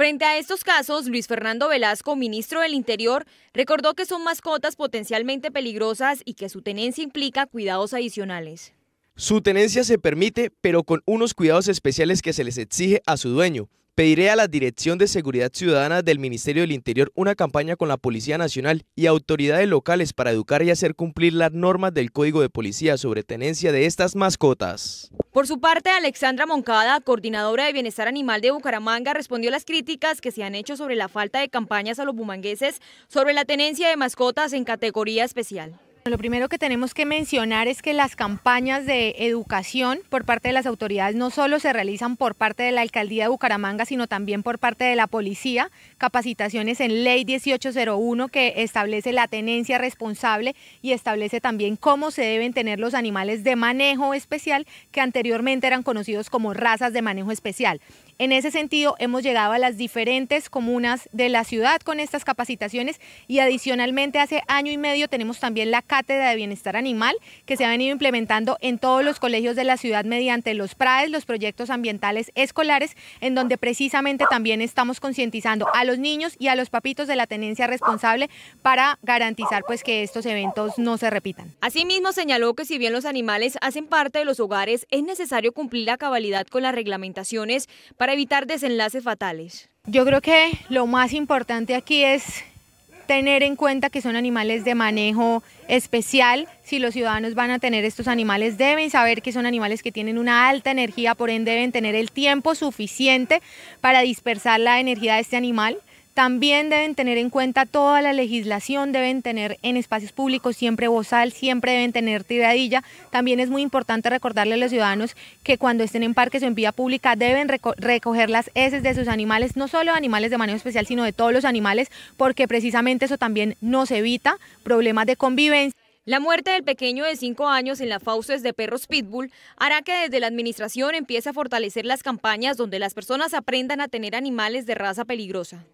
Frente a estos casos, Luis Fernando Velasco, ministro del Interior, recordó que son mascotas potencialmente peligrosas y que su tenencia implica cuidados adicionales. Su tenencia se permite, pero con unos cuidados especiales que se les exige a su dueño. Pediré a la Dirección de Seguridad Ciudadana del Ministerio del Interior una campaña con la Policía Nacional y autoridades locales para educar y hacer cumplir las normas del Código de Policía sobre tenencia de estas mascotas. Por su parte, Alexandra Moncada, coordinadora de Bienestar Animal de Bucaramanga, respondió a las críticas que se han hecho sobre la falta de campañas a los bumangueses sobre la tenencia de mascotas en categoría especial. Lo primero que tenemos que mencionar es que las campañas de educación por parte de las autoridades no solo se realizan por parte de la alcaldía de Bucaramanga, sino también por parte de la policía, capacitaciones en ley 1801 que establece la tenencia responsable y establece también cómo se deben tener los animales de manejo especial que anteriormente eran conocidos como razas de manejo especial. En ese sentido, hemos llegado a las diferentes comunas de la ciudad con estas capacitaciones y adicionalmente hace año y medio tenemos también la cátedra de bienestar animal que se ha venido implementando en todos los colegios de la ciudad mediante los PRAES, los proyectos ambientales escolares, en donde precisamente también estamos concientizando a los niños y a los papitos de la tenencia responsable para garantizar pues que estos eventos no se repitan. Asimismo señaló que si bien los animales hacen parte de los hogares, es necesario cumplir la cabalidad con las reglamentaciones para evitar desenlaces fatales. Yo creo que lo más importante aquí es tener en cuenta que son animales de manejo especial. Si los ciudadanos van a tener estos animales, deben saber que son animales que tienen una alta energía, por ende deben tener el tiempo suficiente para dispersar la energía de este animal. También deben tener en cuenta toda la legislación, deben tener en espacios públicos siempre bozal, siempre deben tener tiradilla. También es muy importante recordarle a los ciudadanos que cuando estén en parques o en vía pública deben recoger las heces de sus animales, no solo animales de manejo especial, sino de todos los animales, porque precisamente eso también nos evita problemas de convivencia. La muerte del pequeño de 5 años en las fauces de perros pitbull hará que desde la administración empiece a fortalecer las campañas donde las personas aprendan a tener animales de raza peligrosa.